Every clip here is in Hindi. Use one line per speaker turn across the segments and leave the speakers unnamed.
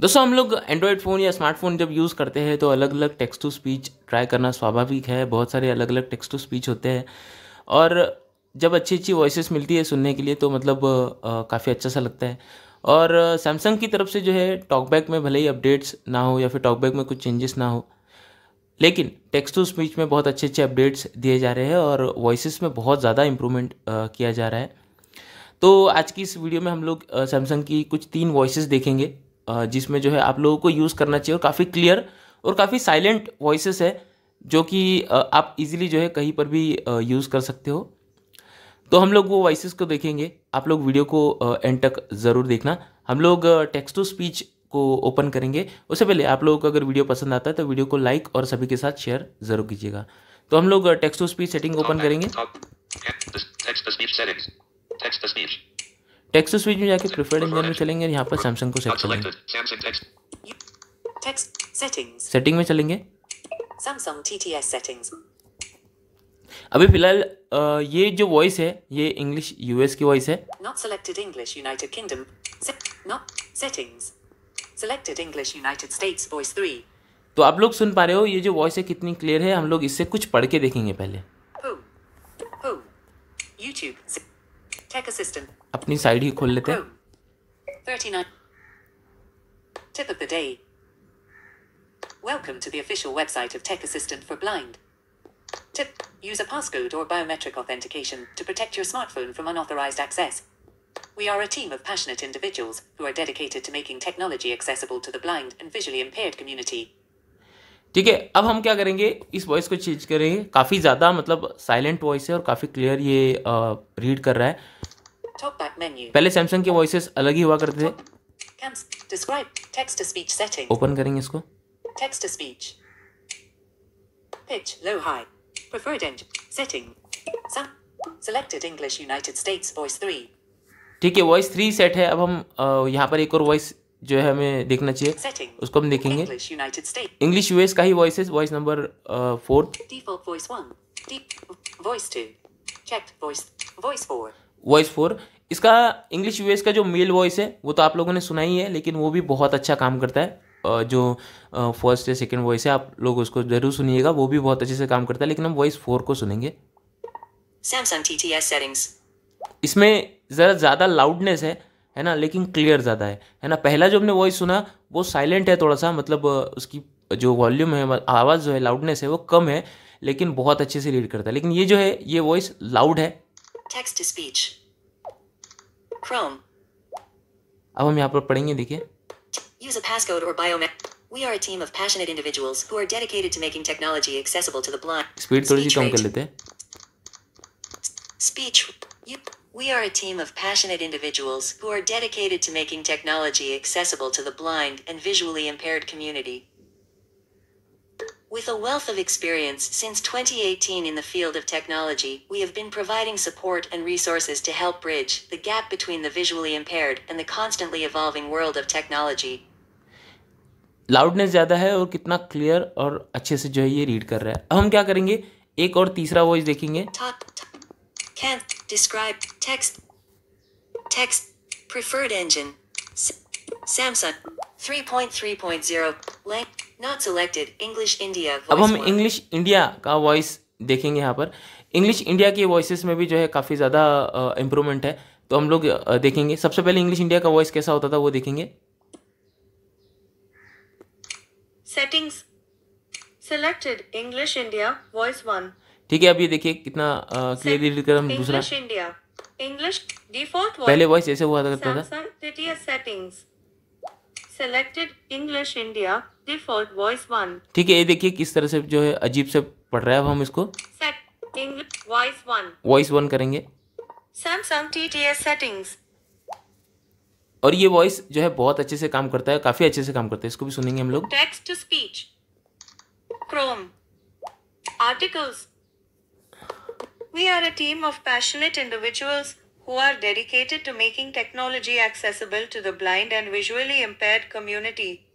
दोस्तों हम लोग एंड्रॉयड फ़ोन या स्मार्टफोन जब यूज़ करते हैं तो अलग अलग टेक्स्ट टू स्पीच ट्राई करना स्वाभाविक है बहुत सारे अलग अलग टेक्स्ट टू स्पीच होते हैं और जब अच्छी अच्छी वॉइस मिलती है सुनने के लिए तो मतलब काफ़ी अच्छा सा लगता है और सैमसंग की तरफ से जो है टॉकबैक में भले ही अपडेट्स ना हो या फिर टॉकबैक में कुछ चेंजेस ना हो लेकिन टेक्स्ट टू स्पीच में बहुत अच्छे अच्छे अपडेट्स दिए जा रहे हैं और वॉइस में बहुत ज़्यादा इम्प्रूवमेंट किया जा रहा है तो आज की इस वीडियो में हम लोग सैमसंग की कुछ तीन वॉइस देखेंगे जिसमें जो है आप लोगों को यूज़ करना चाहिए और काफ़ी क्लियर और काफ़ी साइलेंट वॉइसेस है जो कि आप इजीली जो है कहीं पर भी यूज़ कर सकते हो तो हम लोग वो वॉइसेस को देखेंगे आप लोग वीडियो को एंड तक ज़रूर देखना हम लोग टेक्स्ट टू स्पीच को ओपन करेंगे उससे पहले आप लोगों को अगर वीडियो पसंद आता है तो वीडियो को लाइक और सभी के साथ शेयर ज़रूर कीजिएगा तो हम लोग text to speech setting open करेंगे टेक्स्ट स्विच में जाके प्रिफर्ड इंजन में चलेंगे यहाँ पर सैमसंग को सेट करेंगे सेटिंग में चलेंगे अभी फिलहाल ये जो वॉइस है ये इंग्लिश यूएस की वॉइस है
not English United Kingdom not settings English United States voice 3
तो आप लोग सुन पा रहे हो ये जो वॉइस है कितनी क्लियर है हम लोग इससे कुछ पढ़ के देखेंगे पहले अपनी साइड ही खोल लेते
हैं Tip of the day. Welcome to the official website of Tech Assistant for Blind. Tip Use a passcode or biometric authentication to protect your smartphone from unauthorized access. We are a team of passionate individuals who are dedicated to making technology accessible to the blind and visually impaired community.
ठीक है अब हम क्या करेंगे इस वॉइस को चेंज करेंगे काफ़ी ज़्यादा मतलब साइलेंट वॉइस है और काफ़ी क्लियर ये रीड कर रहा है
पहले
सैमसंग के वॉइसेस अलग ही हुआ करते थे ओपन करेंगे इसको
टेक्स्ट स्पीच 3
ठीक है वॉइस थ्री सेट है अब हम यहाँ पर एक और वॉइस जो है हमें देखना चाहिए Setting. उसको हम देखेंगे इंग्लिश यूएस का ही वॉइस है voice number default
voice one voice two check voice voice four
voice four इसका इंग्लिश यूएस का जो मेल वॉइस है वो तो आप लोगों ने सुना ही है लेकिन वो भी बहुत अच्छा काम करता है जो फर्स्ट या सेकेंड वॉइस है आप लोग उसको जरूर सुनिएगा वो भी बहुत अच्छे से काम करता है लेकिन हम वॉइस फोर को सुनेंगे
सैमसंग
इसमें ज़रा ज़्यादा लाउडनेस है है ना लेकिन क्लियर ज़्यादा है है ना पहला जो हमने वॉइस सुना वो साइलेंट है थोड़ा सा मतलब उसकी जो वॉल्यूम है आवाज़ जो है लाउडनेस है वो कम है लेकिन बहुत अच्छे से रीड करता है लेकिन ये जो है ये वॉइस लाउड है
Text to speech. Chrome.
अब हम यहाँ पर पढ़ेंगे देखिए
Use a passcode or biometric. We are a team of passionate individuals who are dedicated to making technology accessible to the blind.
Speed थोड़ी सी कम कर लेते
Speech. We are a team of passionate individuals who are dedicated to making technology accessible to the blind and visually impaired community. With a wealth of experience since 2018 in the field of technology, we have been providing support and resources to help bridge the gap between the visually impaired and the constantly evolving world of technology.
Loudness ज़्यादा है और कितना क्लियर और अच्छे से जो है ये रीड कर रहा है अब हम क्या करेंगे एक और तीसरा वॉइस देखेंगे
Top, can't describe text text preferred engine Samsung अब हम
इंग्लिश इंडिया का वॉइस देखेंगे यहाँ पर इंग्लिश इंडिया के वॉइस में भी जो है काफ़ी ज़्यादा इम्प्रूवमेंट है तो हम लोग देखेंगे सबसे पहले इंग्लिश इंडिया का वॉइस कैसा होता था वो देखेंगे
settings selected English India voice one
ठीक है अब ये देखिए कितना क्लियरली कर हम दूसरा
इंडिया इंग्लिश डिफॉल्ट पहले वॉइस ऐसे हुआ करता था settings selected English India default voice one
ठीक है ये देखिए किस तरह से जो है अजीब से पढ़ रहा है अब हम इसको
वॉइस वन
वॉइस वन करेंगे
Samsung T T S settings
और ये वॉइस जो है बहुत अच्छे से काम करता है काफी अच्छे से काम करता है इसको भी सुनेंगे हम लोग
text to speech Chrome articles we are a team of passionate individuals who are dedicated to making technology accessible to the blind and visually impaired community.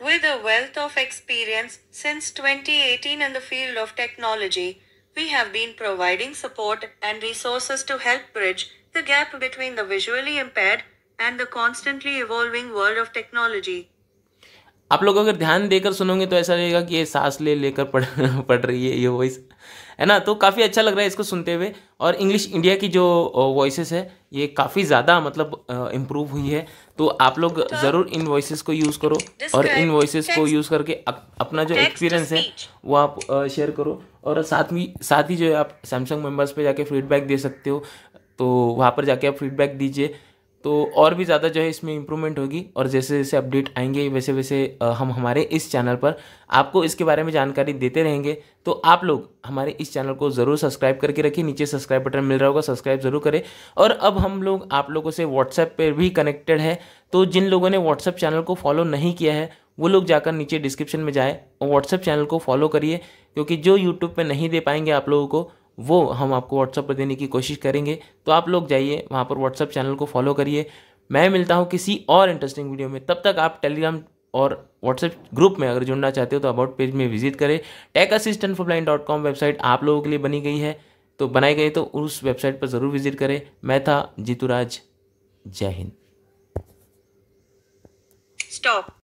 With a wealth of experience since 2018 in the field of technology, we have been providing support and resources to help bridge the gap between the visually impaired and the constantly evolving world of technology.
आप लोग अगर ध्यान देकर सुनोगे तो ऐसा रहेगा कि ये सांस ले लेकर पढ़ पढ़ रही है ये वॉइस है ना तो काफ़ी अच्छा लग रहा है इसको सुनते हुए और इंग्लिश इंडिया की जो वॉइसेस है ये काफ़ी ज़्यादा मतलब इम्प्रूव हुई है तो आप लोग तो ज़रूर इन वॉइसेस को यूज़ करो और इन वॉइसेस को यूज़ करके अप, अपना जो एक्सपीरियंस है वो आप शेयर करो और साथ में साथ ही जो है आप सैमसंग मेम्बर्स पर जाके फीडबैक दे सकते हो तो वहाँ पर जाके आप फीडबैक दीजिए तो और भी ज़्यादा जो है इसमें इम्प्रूवमेंट होगी और जैसे जैसे अपडेट आएंगे वैसे वैसे हम हमारे इस चैनल पर आपको इसके बारे में जानकारी देते रहेंगे तो आप लोग हमारे इस चैनल को ज़रूर सब्सक्राइब करके रखिए नीचे सब्सक्राइब बटन मिल रहा होगा सब्सक्राइब ज़रूर करें और अब हम लोग आप लोगों से व्हाट्सएप पर भी कनेक्टेड है तो जिन लोगों ने व्हाट्सएप चैनल को फॉलो नहीं किया है वो लोग जाकर नीचे डिस्क्रिप्शन में जाए और व्हाट्सएप चैनल को फॉलो करिए क्योंकि जो यूट्यूब पर नहीं दे पाएंगे आप लोगों को वो हम आपको व्हाट्सअप पर देने की कोशिश करेंगे तो आप लोग जाइए वहाँ पर व्हाट्सअप चैनल को फॉलो करिए मैं मिलता हूँ किसी और इंटरेस्टिंग वीडियो में तब तक आप टेलीग्राम और व्हाट्सएप ग्रुप में अगर जुड़ना चाहते हो तो अबाउट पेज में विजिट करें tech assistant for blind dot com website आप लोगों के लिए बनी गई है तो बनाई गई तो उस वेबसाइट पर ज़रूर विजिट करें मैं था जीतूराज जय हिंद
स्टॉप